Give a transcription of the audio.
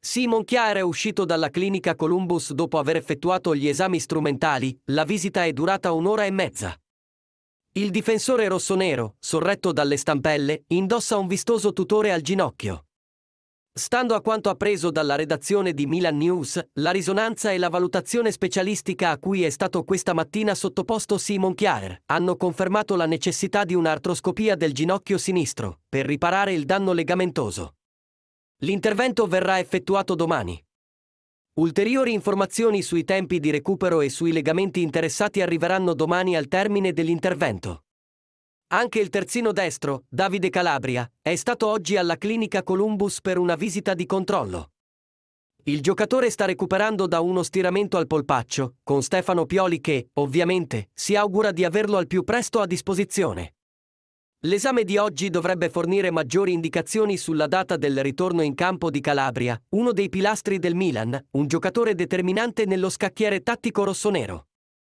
Simon Chiara è uscito dalla clinica Columbus dopo aver effettuato gli esami strumentali, la visita è durata un'ora e mezza. Il difensore rossonero, sorretto dalle stampelle, indossa un vistoso tutore al ginocchio. Stando a quanto appreso dalla redazione di Milan News, la risonanza e la valutazione specialistica a cui è stato questa mattina sottoposto Simon Chiarer hanno confermato la necessità di un'artroscopia del ginocchio sinistro per riparare il danno legamentoso. L'intervento verrà effettuato domani. Ulteriori informazioni sui tempi di recupero e sui legamenti interessati arriveranno domani al termine dell'intervento. Anche il terzino destro, Davide Calabria, è stato oggi alla clinica Columbus per una visita di controllo. Il giocatore sta recuperando da uno stiramento al polpaccio, con Stefano Pioli che, ovviamente, si augura di averlo al più presto a disposizione. L'esame di oggi dovrebbe fornire maggiori indicazioni sulla data del ritorno in campo di Calabria, uno dei pilastri del Milan, un giocatore determinante nello scacchiere tattico rossonero.